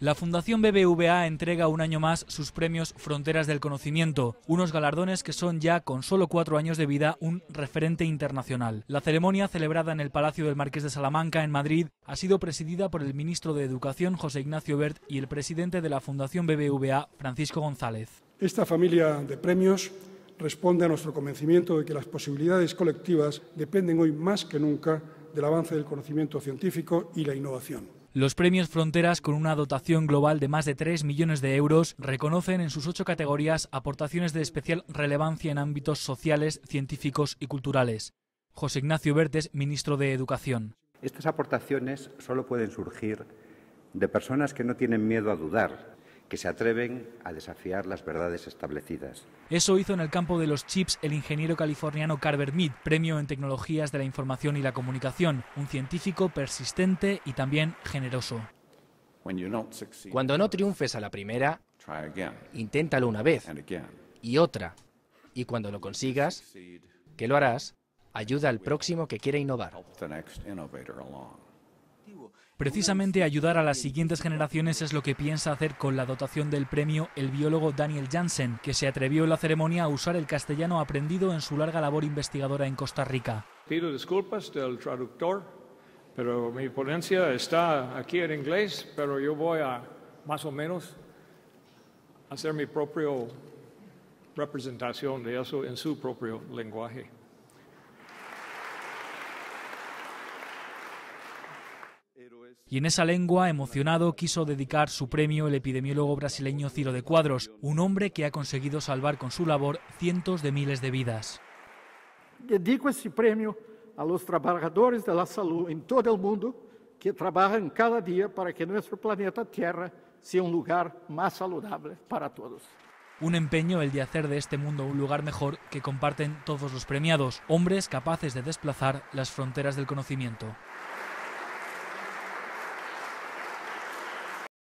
La Fundación BBVA entrega un año más sus premios Fronteras del Conocimiento, unos galardones que son ya, con solo cuatro años de vida, un referente internacional. La ceremonia, celebrada en el Palacio del Marqués de Salamanca, en Madrid, ha sido presidida por el ministro de Educación, José Ignacio Bert, y el presidente de la Fundación BBVA, Francisco González. Esta familia de premios responde a nuestro convencimiento de que las posibilidades colectivas dependen hoy más que nunca del avance del conocimiento científico y la innovación. Los premios Fronteras, con una dotación global de más de 3 millones de euros, reconocen en sus ocho categorías aportaciones de especial relevancia en ámbitos sociales, científicos y culturales. José Ignacio Bertes, ministro de Educación. Estas aportaciones solo pueden surgir de personas que no tienen miedo a dudar, que se atreven a desafiar las verdades establecidas. Eso hizo en el campo de los chips el ingeniero californiano Carver Mead, premio en tecnologías de la información y la comunicación, un científico persistente y también generoso. Cuando no triunfes a la primera, inténtalo una vez y otra. Y cuando lo consigas, que lo harás, ayuda al próximo que quiera innovar. Precisamente ayudar a las siguientes generaciones es lo que piensa hacer con la dotación del premio el biólogo Daniel Janssen, que se atrevió en la ceremonia a usar el castellano aprendido en su larga labor investigadora en Costa Rica. Pido disculpas del traductor, pero mi ponencia está aquí en inglés, pero yo voy a más o menos hacer mi propia representación de eso en su propio lenguaje. Y en esa lengua, emocionado, quiso dedicar su premio el epidemiólogo brasileño Ciro de Cuadros, un hombre que ha conseguido salvar con su labor cientos de miles de vidas. Dedico este premio a los trabajadores de la salud en todo el mundo que trabajan cada día para que nuestro planeta Tierra sea un lugar más saludable para todos. Un empeño el de hacer de este mundo un lugar mejor que comparten todos los premiados, hombres capaces de desplazar las fronteras del conocimiento.